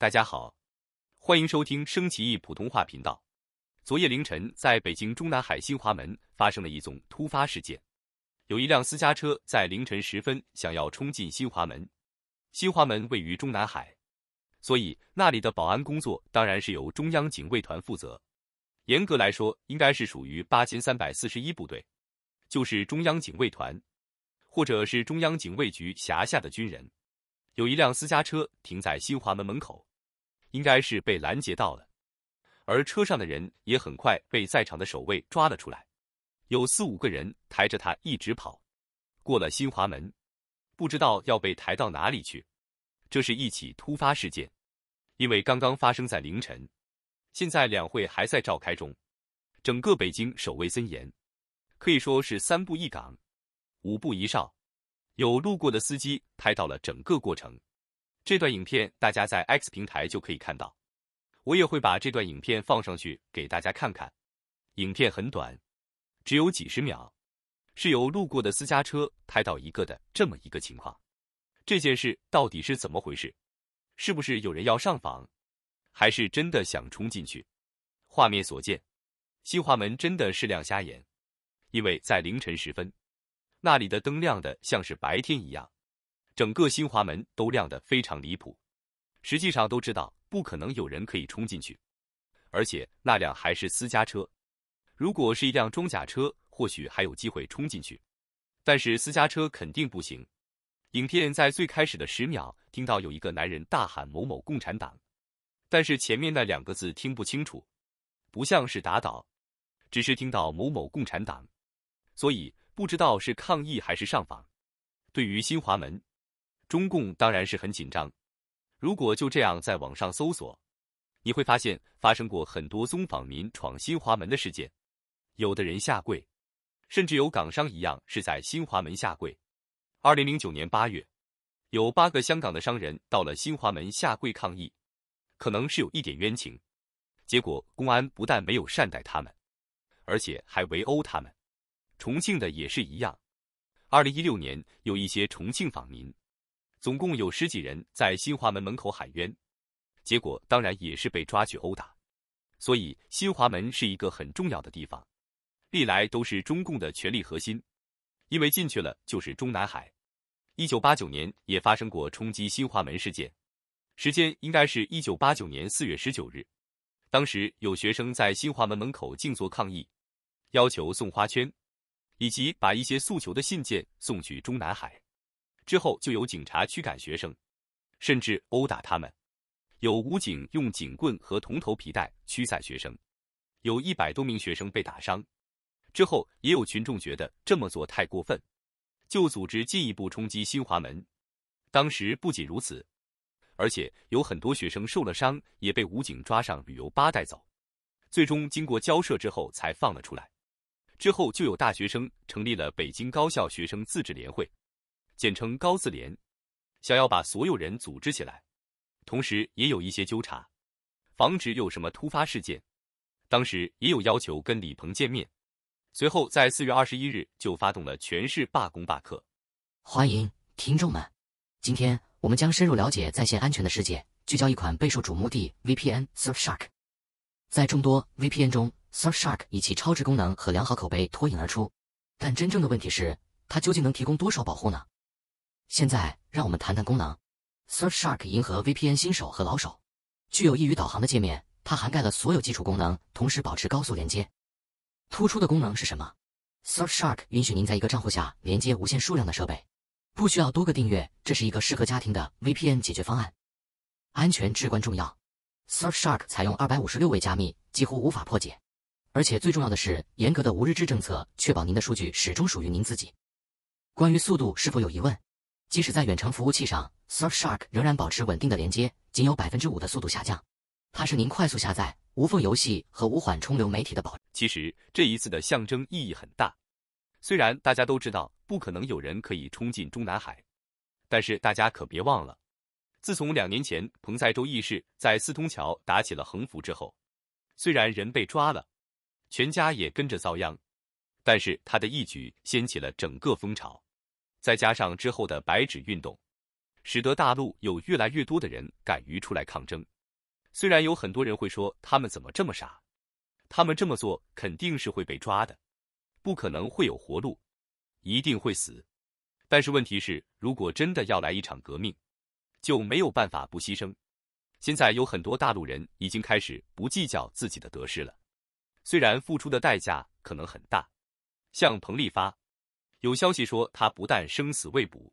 大家好，欢迎收听升旗易普通话频道。昨夜凌晨，在北京中南海新华门发生了一宗突发事件，有一辆私家车在凌晨时分想要冲进新华门。新华门位于中南海，所以那里的保安工作当然是由中央警卫团负责。严格来说，应该是属于八千三百四十一部队，就是中央警卫团，或者是中央警卫局辖下的军人。有一辆私家车停在新华门门口。应该是被拦截到了，而车上的人也很快被在场的守卫抓了出来，有四五个人抬着他一直跑，过了新华门，不知道要被抬到哪里去。这是一起突发事件，因为刚刚发生在凌晨，现在两会还在召开中，整个北京守卫森严，可以说是三步一岗，五步一哨。有路过的司机拍到了整个过程。这段影片大家在 X 平台就可以看到，我也会把这段影片放上去给大家看看。影片很短，只有几十秒，是由路过的私家车拍到一个的这么一个情况。这件事到底是怎么回事？是不是有人要上访，还是真的想冲进去？画面所见，西华门真的是亮瞎眼，因为在凌晨时分，那里的灯亮的像是白天一样。整个新华门都亮得非常离谱，实际上都知道不可能有人可以冲进去，而且那辆还是私家车。如果是一辆装甲车，或许还有机会冲进去，但是私家车肯定不行。影片在最开始的十秒听到有一个男人大喊“某某共产党”，但是前面那两个字听不清楚，不像是打倒，只是听到“某某共产党”，所以不知道是抗议还是上访。对于新华门。中共当然是很紧张。如果就这样在网上搜索，你会发现发生过很多宗访民闯新华门的事件。有的人下跪，甚至有港商一样是在新华门下跪。二零零九年八月，有八个香港的商人到了新华门下跪抗议，可能是有一点冤情。结果公安不但没有善待他们，而且还围殴他们。重庆的也是一样。二零一六年，有一些重庆访民。总共有十几人在新华门门口喊冤，结果当然也是被抓去殴打。所以新华门是一个很重要的地方，历来都是中共的权力核心。因为进去了就是中南海。一九八九年也发生过冲击新华门事件，时间应该是一九八九年四月十九日。当时有学生在新华门门口静坐抗议，要求送花圈，以及把一些诉求的信件送去中南海。之后就有警察驱赶学生，甚至殴打他们。有武警用警棍和铜头皮带驱散学生，有一百多名学生被打伤。之后也有群众觉得这么做太过分，就组织进一步冲击新华门。当时不仅如此，而且有很多学生受了伤，也被武警抓上旅游巴带走。最终经过交涉之后才放了出来。之后就有大学生成立了北京高校学生自治联会。简称高自联，想要把所有人组织起来，同时也有一些纠察，防止有什么突发事件。当时也有要求跟李鹏见面。随后在四月二十一日就发动了全市罢工罢课。欢迎听众们，今天我们将深入了解在线安全的世界，聚焦一款备受瞩目的 VPN Surfshark。在众多 VPN 中，Surfshark 以其超值功能和良好口碑脱颖而出。但真正的问题是，它究竟能提供多少保护呢？现在让我们谈谈功能。Surfshark 迎合 VPN 新手和老手，具有易于导航的界面，它涵盖了所有基础功能，同时保持高速连接。突出的功能是什么？Surfshark 允许您在一个账户下连接无限数量的设备，不需要多个订阅，这是一个适合家庭的 VPN 解决方案。安全至关重要，Surfshark 采用二百五十六位加密，几乎无法破解，而且最重要的是严格的无日志政策，确保您的数据始终属于您自己。关于速度是否有疑问？即使在远程服务器上，Surfshark 仍然保持稳定的连接，仅有百分之五的速度下降。它是您快速下载、无缝游戏和无缓冲流媒体的保。其实这一次的象征意义很大，虽然大家都知道不可能有人可以冲进中南海，但是大家可别忘了，自从两年前彭在州义士在四通桥打起了横幅之后，虽然人被抓了，全家也跟着遭殃，但是他的一举掀起了整个风潮。再加上之后的白纸运动，使得大陆有越来越多的人敢于出来抗争。虽然有很多人会说他们怎么这么傻，他们这么做肯定是会被抓的，不可能会有活路，一定会死。但是问题是，如果真的要来一场革命，就没有办法不牺牲。现在有很多大陆人已经开始不计较自己的得失了，虽然付出的代价可能很大，像彭立发。有消息说，他不但生死未卜，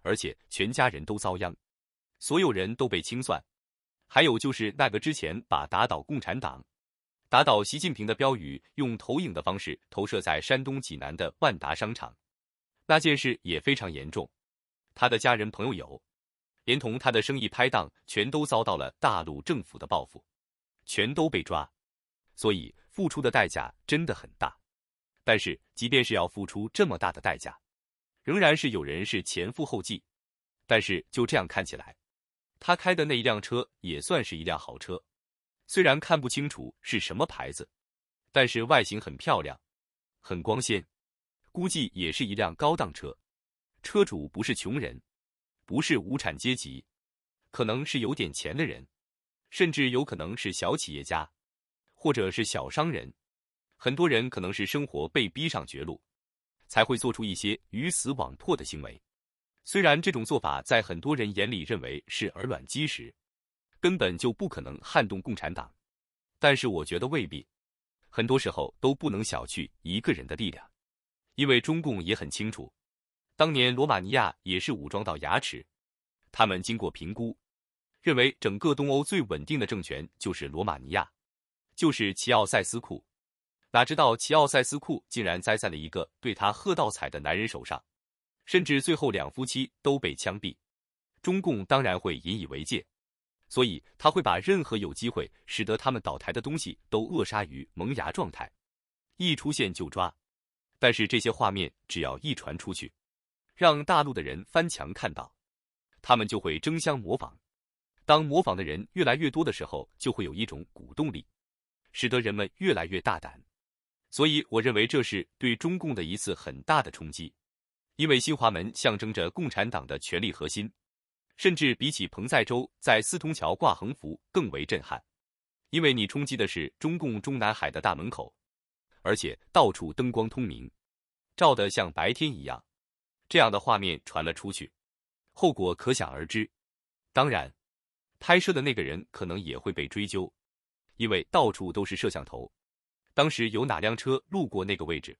而且全家人都遭殃，所有人都被清算。还有就是那个之前把“打倒共产党，打倒习近平”的标语用投影的方式投射在山东济南的万达商场，那件事也非常严重。他的家人、朋友有，连同他的生意拍档，全都遭到了大陆政府的报复，全都被抓，所以付出的代价真的很大。但是，即便是要付出这么大的代价，仍然是有人是前赴后继。但是就这样看起来，他开的那一辆车也算是一辆豪车，虽然看不清楚是什么牌子，但是外形很漂亮，很光鲜，估计也是一辆高档车。车主不是穷人，不是无产阶级，可能是有点钱的人，甚至有可能是小企业家，或者是小商人。很多人可能是生活被逼上绝路，才会做出一些鱼死网破的行为。虽然这种做法在很多人眼里认为是卵击石，根本就不可能撼动共产党，但是我觉得未必。很多时候都不能小觑一个人的力量，因为中共也很清楚，当年罗马尼亚也是武装到牙齿，他们经过评估，认为整个东欧最稳定的政权就是罗马尼亚，就是齐奥塞斯库。哪知道齐奥塞斯库竟然栽在了一个对他喝倒彩的男人手上，甚至最后两夫妻都被枪毙。中共当然会引以为戒，所以他会把任何有机会使得他们倒台的东西都扼杀于萌芽状态，一出现就抓。但是这些画面只要一传出去，让大陆的人翻墙看到，他们就会争相模仿。当模仿的人越来越多的时候，就会有一种鼓动力，使得人们越来越大胆。所以，我认为这是对中共的一次很大的冲击，因为新华门象征着共产党的权力核心，甚至比起彭在洲在四通桥挂横幅更为震撼，因为你冲击的是中共中南海的大门口，而且到处灯光通明，照得像白天一样，这样的画面传了出去，后果可想而知。当然，拍摄的那个人可能也会被追究，因为到处都是摄像头。当时有哪辆车路过那个位置？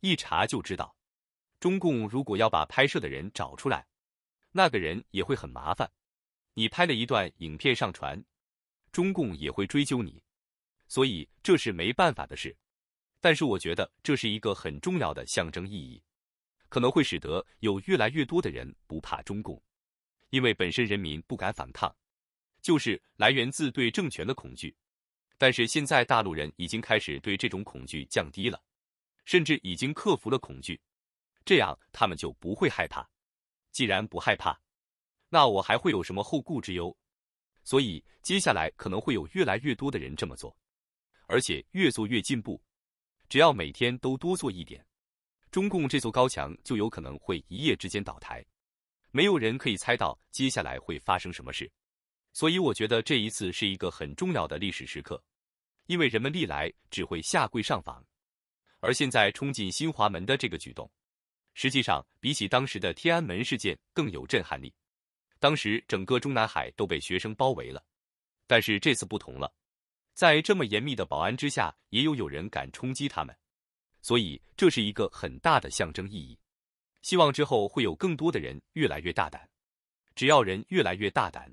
一查就知道。中共如果要把拍摄的人找出来，那个人也会很麻烦。你拍了一段影片上传，中共也会追究你。所以这是没办法的事。但是我觉得这是一个很重要的象征意义，可能会使得有越来越多的人不怕中共，因为本身人民不敢反抗，就是来源自对政权的恐惧。但是现在大陆人已经开始对这种恐惧降低了，甚至已经克服了恐惧，这样他们就不会害怕。既然不害怕，那我还会有什么后顾之忧？所以接下来可能会有越来越多的人这么做，而且越做越进步。只要每天都多做一点，中共这座高墙就有可能会一夜之间倒台。没有人可以猜到接下来会发生什么事。所以我觉得这一次是一个很重要的历史时刻，因为人们历来只会下跪上访，而现在冲进新华门的这个举动，实际上比起当时的天安门事件更有震撼力。当时整个中南海都被学生包围了，但是这次不同了，在这么严密的保安之下，也有有人敢冲击他们，所以这是一个很大的象征意义。希望之后会有更多的人越来越大胆，只要人越来越大胆。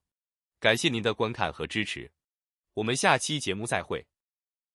感谢您的观看和支持，我们下期节目再会。